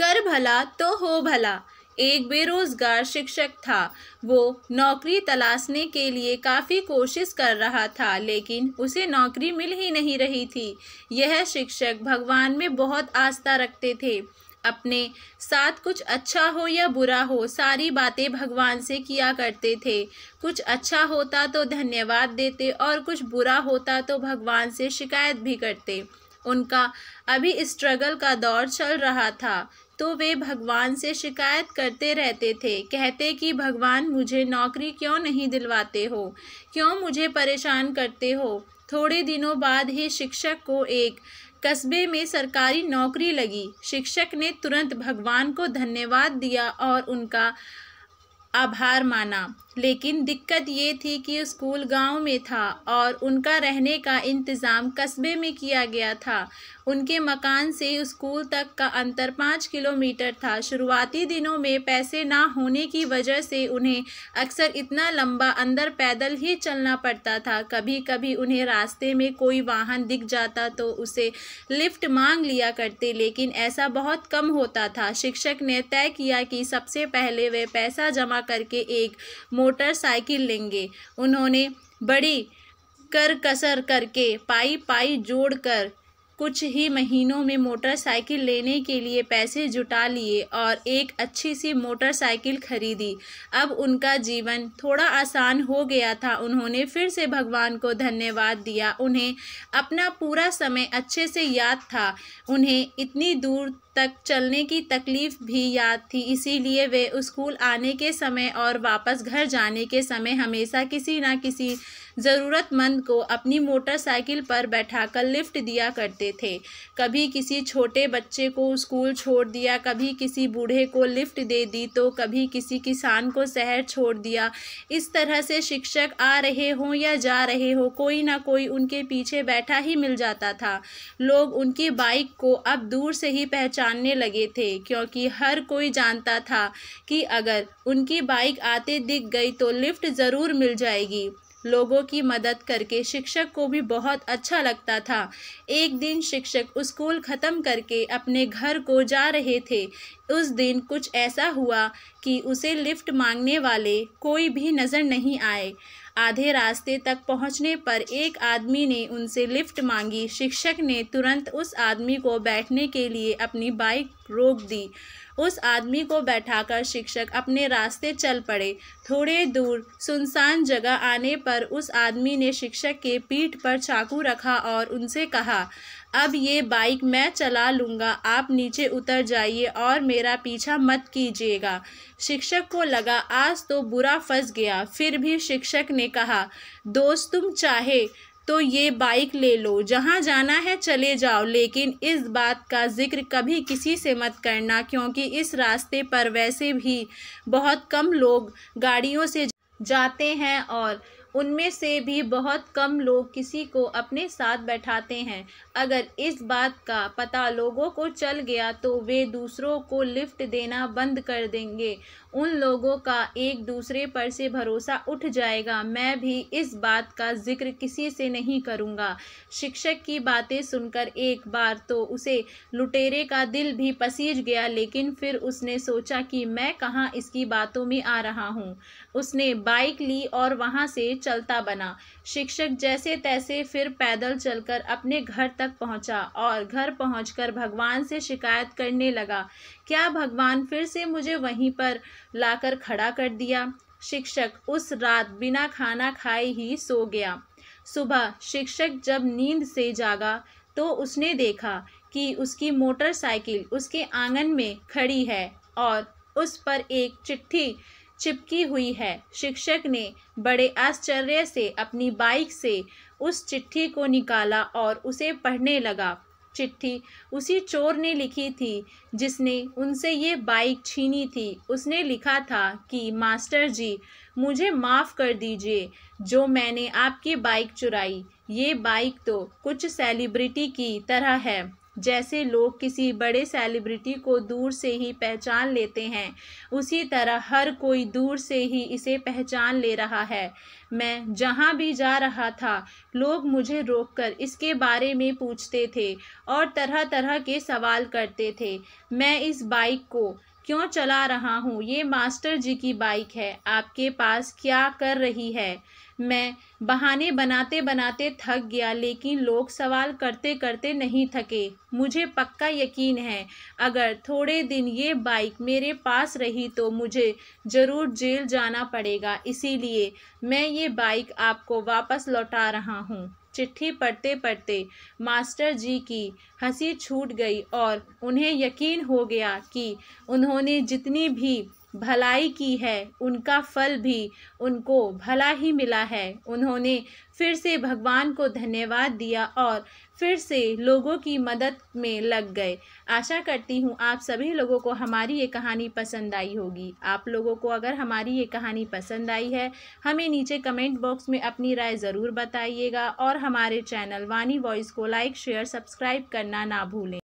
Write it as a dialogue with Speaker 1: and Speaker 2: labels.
Speaker 1: कर भला तो हो भला एक बेरोजगार शिक्षक था वो नौकरी तलाशने के लिए काफ़ी कोशिश कर रहा था लेकिन उसे नौकरी मिल ही नहीं रही थी यह शिक्षक भगवान में बहुत आस्था रखते थे अपने साथ कुछ अच्छा हो या बुरा हो सारी बातें भगवान से किया करते थे कुछ अच्छा होता तो धन्यवाद देते और कुछ बुरा होता तो भगवान से शिकायत भी करते उनका अभी स्ट्रगल का दौर चल रहा था तो वे भगवान से शिकायत करते रहते थे कहते कि भगवान मुझे नौकरी क्यों नहीं दिलवाते हो क्यों मुझे परेशान करते हो थोड़े दिनों बाद ही शिक्षक को एक कस्बे में सरकारी नौकरी लगी शिक्षक ने तुरंत भगवान को धन्यवाद दिया और उनका आभार माना लेकिन दिक्कत ये थी कि स्कूल गांव में था और उनका रहने का इंतज़ाम कस्बे में किया गया था उनके मकान से स्कूल तक का अंतर पाँच किलोमीटर था शुरुआती दिनों में पैसे ना होने की वजह से उन्हें अक्सर इतना लंबा अंदर पैदल ही चलना पड़ता था कभी कभी उन्हें रास्ते में कोई वाहन दिख जाता तो उसे लिफ्ट मांग लिया करते लेकिन ऐसा बहुत कम होता था शिक्षक ने तय किया कि सबसे पहले वे पैसा जमा करके एक मोटरसाइकिल लेंगे उन्होंने बड़ी कर कसर करके पाई पाई जोड़कर कुछ ही महीनों में मोटरसाइकिल लेने के लिए पैसे जुटा लिए और एक अच्छी सी मोटरसाइकिल खरीदी अब उनका जीवन थोड़ा आसान हो गया था उन्होंने फिर से भगवान को धन्यवाद दिया उन्हें अपना पूरा समय अच्छे से याद था उन्हें इतनी दूर तक चलने की तकलीफ भी याद थी इसीलिए वे स्कूल आने के समय और वापस घर जाने के समय हमेशा किसी ना किसी ज़रूरतमंद को अपनी मोटरसाइकिल पर बैठाकर लिफ्ट दिया करते थे कभी किसी छोटे बच्चे को स्कूल छोड़ दिया कभी किसी बूढ़े को लिफ्ट दे दी तो कभी किसी किसान को शहर छोड़ दिया इस तरह से शिक्षक आ रहे हों या जा रहे हो कोई ना कोई उनके पीछे बैठा ही मिल जाता था लोग उनकी बाइक को अब दूर से ही पहचानने लगे थे क्योंकि हर कोई जानता था कि अगर उनकी बाइक आते दिख गई तो लिफ्ट ज़रूर मिल जाएगी लोगों की मदद करके शिक्षक को भी बहुत अच्छा लगता था एक दिन शिक्षक स्कूल ख़त्म करके अपने घर को जा रहे थे उस दिन कुछ ऐसा हुआ कि उसे लिफ्ट मांगने वाले कोई भी नज़र नहीं आए आधे रास्ते तक पहुंचने पर एक आदमी ने उनसे लिफ्ट मांगी शिक्षक ने तुरंत उस आदमी को बैठने के लिए अपनी बाइक रोक दी उस आदमी को बैठाकर शिक्षक अपने रास्ते चल पड़े थोड़े दूर सुनसान जगह आने पर उस आदमी ने शिक्षक के पीठ पर चाकू रखा और उनसे कहा अब ये बाइक मैं चला लूँगा आप नीचे उतर जाइए और मेरा पीछा मत कीजिएगा शिक्षक को लगा आज तो बुरा फंस गया फिर भी शिक्षक ने कहा दोस्त तुम चाहे तो ये बाइक ले लो जहाँ जाना है चले जाओ लेकिन इस बात का जिक्र कभी किसी से मत करना क्योंकि इस रास्ते पर वैसे भी बहुत कम लोग गाड़ियों से जाते हैं और उनमें से भी बहुत कम लोग किसी को अपने साथ बैठाते हैं अगर इस बात का पता लोगों को चल गया तो वे दूसरों को लिफ्ट देना बंद कर देंगे उन लोगों का एक दूसरे पर से भरोसा उठ जाएगा मैं भी इस बात का जिक्र किसी से नहीं करूँगा शिक्षक की बातें सुनकर एक बार तो उसे लुटेरे का दिल भी पसीज गया लेकिन फिर उसने सोचा कि मैं कहाँ इसकी बातों में आ रहा हूँ उसने बाइक ली और वहाँ से चलता बना शिक्षक जैसे तैसे फिर पैदल चलकर अपने घर तक पहुँचा और घर पहुंचकर भगवान से शिकायत करने लगा क्या भगवान फिर से मुझे वहीं पर लाकर खड़ा कर दिया शिक्षक उस रात बिना खाना खाए ही सो गया सुबह शिक्षक जब नींद से जागा तो उसने देखा कि उसकी मोटरसाइकिल उसके आंगन में खड़ी है और उस पर एक चिट्ठी चिपकी हुई है शिक्षक ने बड़े आश्चर्य से अपनी बाइक से उस चिट्ठी को निकाला और उसे पढ़ने लगा चिट्ठी उसी चोर ने लिखी थी जिसने उनसे ये बाइक छीनी थी उसने लिखा था कि मास्टर जी मुझे माफ़ कर दीजिए जो मैंने आपकी बाइक चुराई ये बाइक तो कुछ सेलिब्रिटी की तरह है जैसे लोग किसी बड़े सेलिब्रिटी को दूर से ही पहचान लेते हैं उसी तरह हर कोई दूर से ही इसे पहचान ले रहा है मैं जहाँ भी जा रहा था लोग मुझे रोककर इसके बारे में पूछते थे और तरह तरह के सवाल करते थे मैं इस बाइक को क्यों चला रहा हूँ ये मास्टर जी की बाइक है आपके पास क्या कर रही है मैं बहाने बनाते बनाते थक गया लेकिन लोग सवाल करते करते नहीं थके मुझे पक्का यकीन है अगर थोड़े दिन ये बाइक मेरे पास रही तो मुझे ज़रूर जेल जाना पड़ेगा इसीलिए मैं ये बाइक आपको वापस लौटा रहा हूँ चिट्ठी पढ़ते पढ़ते मास्टर जी की हंसी छूट गई और उन्हें यकीन हो गया कि उन्होंने जितनी भी भलाई की है उनका फल भी उनको भला ही मिला है उन्होंने फिर से भगवान को धन्यवाद दिया और फिर से लोगों की मदद में लग गए आशा करती हूँ आप सभी लोगों को हमारी ये कहानी पसंद आई होगी आप लोगों को अगर हमारी ये कहानी पसंद आई है हमें नीचे कमेंट बॉक्स में अपनी राय ज़रूर बताइएगा और हमारे चैनल वानी वॉइस को लाइक शेयर सब्सक्राइब करना ना भूलें